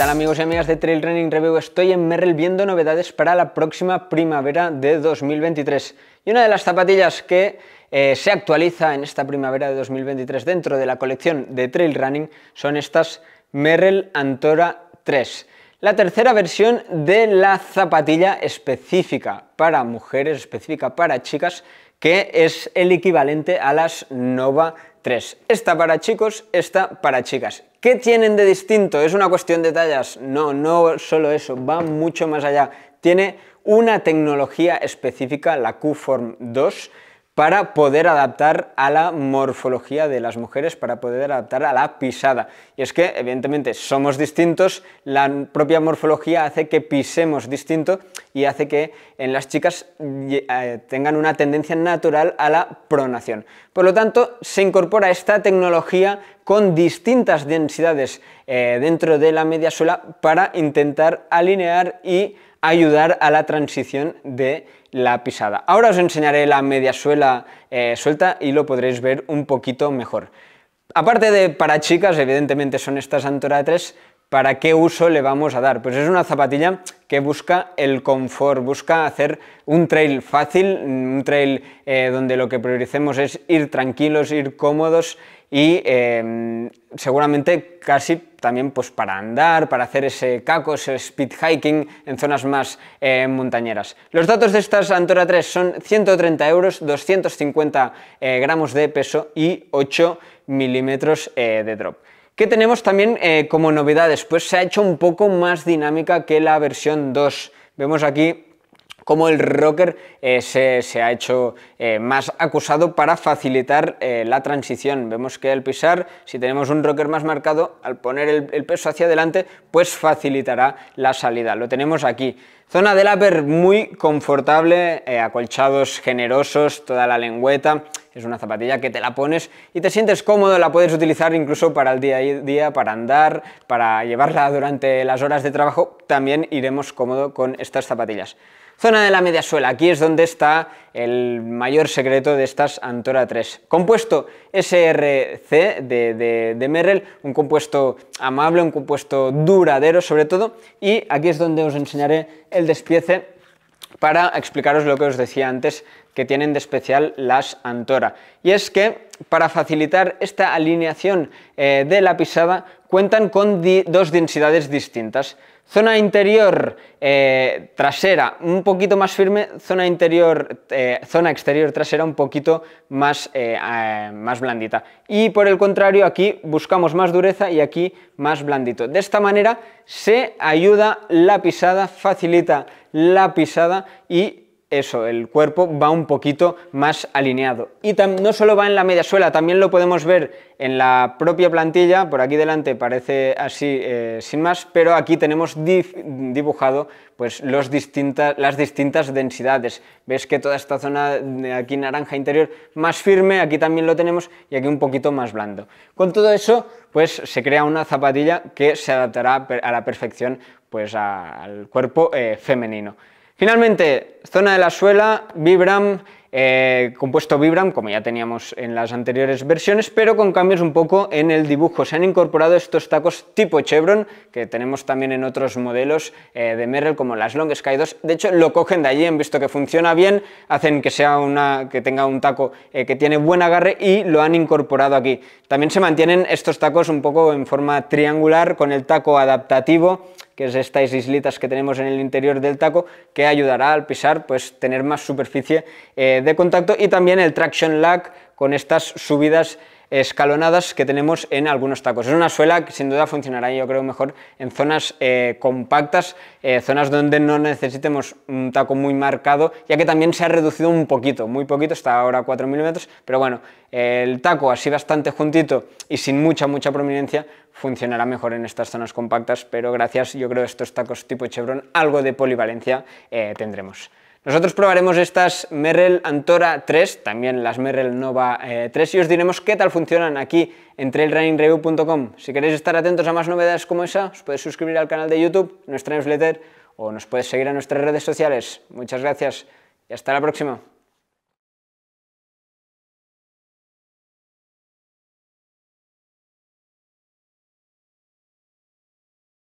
tal amigos y amigas de Trail Running Review? Estoy en Merrell viendo novedades para la próxima primavera de 2023. Y una de las zapatillas que eh, se actualiza en esta primavera de 2023 dentro de la colección de Trail Running son estas Merrell Antora 3. La tercera versión de la zapatilla específica para mujeres, específica para chicas, que es el equivalente a las Nova 3. Esta para chicos, esta para chicas. ¿Qué tienen de distinto? ¿Es una cuestión de tallas? No, no solo eso, va mucho más allá. Tiene una tecnología específica, la Qform 2, para poder adaptar a la morfología de las mujeres, para poder adaptar a la pisada. Y es que, evidentemente, somos distintos, la propia morfología hace que pisemos distinto y hace que en las chicas eh, tengan una tendencia natural a la pronación. Por lo tanto, se incorpora esta tecnología con distintas densidades eh, dentro de la media suela para intentar alinear y ayudar a la transición de la pisada. Ahora os enseñaré la media suela eh, suelta y lo podréis ver un poquito mejor. Aparte de para chicas, evidentemente son estas Antora 3, para qué uso le vamos a dar. Pues es una zapatilla que busca el confort, busca hacer un trail fácil, mm, un trail eh, donde lo que prioricemos es ir tranquilos, ir cómodos y em, seguramente casi también pues para andar, para hacer ese caco, ese speed hiking en zonas más eh, montañeras. Los datos de estas Antora 3 son 130 euros, 250 eh, gramos de peso y 8 milímetros de drop. ¿Qué tenemos también eh, como novedades, pues se ha hecho un poco más dinámica que la versión 2. Vemos aquí cómo el rocker eh, se, ha hecho eh, más acusado para facilitar la transición. Vemos que al pisar, si tenemos un rocker más marcado, al poner el, peso hacia adelante, pues facilitará la salida. Lo tenemos aquí. Zona del upper muy confortable, acolchados generosos, toda la lengüeta, es una zapatilla que te la pones y te sientes cómodo, la puedes utilizar incluso para el día a día, para andar, para llevarla durante las horas de trabajo, también iremos cómodo con estas zapatillas. Zona de la media suela, aquí es donde está el mayor secreto de estas Antora 3. Compuesto SRC de, de, de Merrell, un compuesto amable, un compuesto duradero sobre todo, y aquí es donde os enseñaré el despiece para explicaros lo que os decía antes que tienen de especial las Antora. Y es que para facilitar esta alineación eh, de la pisada cuentan con dos densidades distintas. Zona interior eh, trasera un poquito más firme, zona, interior, eh, zona exterior trasera un poquito más, más blandita. Y por el contrario, aquí buscamos más dureza y aquí más blandito. De esta manera se ayuda la pisada, facilita la pisada y eso, el cuerpo va un poquito más alineado. Y no solo va en la media suela, también lo podemos ver en la propia plantilla, por aquí delante parece así eh, sin más, pero aquí tenemos dibujado pues, las distintas densidades. Ves que toda esta zona de aquí naranja interior más firme, aquí también lo tenemos y aquí un poquito más blando. Con todo eso, pues se crea una zapatilla que se adaptará a la perfección pues, al cuerpo eh, femenino. Finalmente, zona de la suela, Vibram, eh, compuesto Vibram, como ya teníamos en las anteriores versiones, pero con cambios un poco en el dibujo. Se han incorporado estos tacos tipo Chevron, que tenemos también en otros modelos eh, de Merrell, como las Long Sky 2. De hecho, lo cogen de allí, han visto que funciona bien, hacen que, sea una, que tenga un taco eh, que tiene buen agarre y lo han incorporado aquí. También se mantienen estos tacos un poco en forma triangular, con el taco adaptativo que es estas islitas que tenemos en el interior del taco, que ayudará al pisar pues tener más superficie eh, de contacto y también el traction lag con estas subidas escalonadas que tenemos en algunos tacos. Es una suela que sin duda funcionará yo creo mejor en zonas eh, compactas, eh, zonas donde no necesitemos un taco muy marcado, ya que también se ha reducido un poquito, muy poquito, está ahora 4 milímetros, pero bueno, el taco así bastante juntito y sin mucha, mucha prominencia funcionará mejor en estas zonas compactas, pero gracias yo creo a estos tacos tipo chevron algo de polivalencia eh, tendremos. Nosotros probaremos estas Merrell Antora 3, también las Merrell Nova 3 eh, y os diremos qué tal funcionan aquí en trailrunningreview.com. Si queréis estar atentos a más novedades como esa, os podéis suscribir al canal de YouTube, nuestra newsletter o nos podéis seguir a nuestras redes sociales. Muchas gracias y hasta la próxima.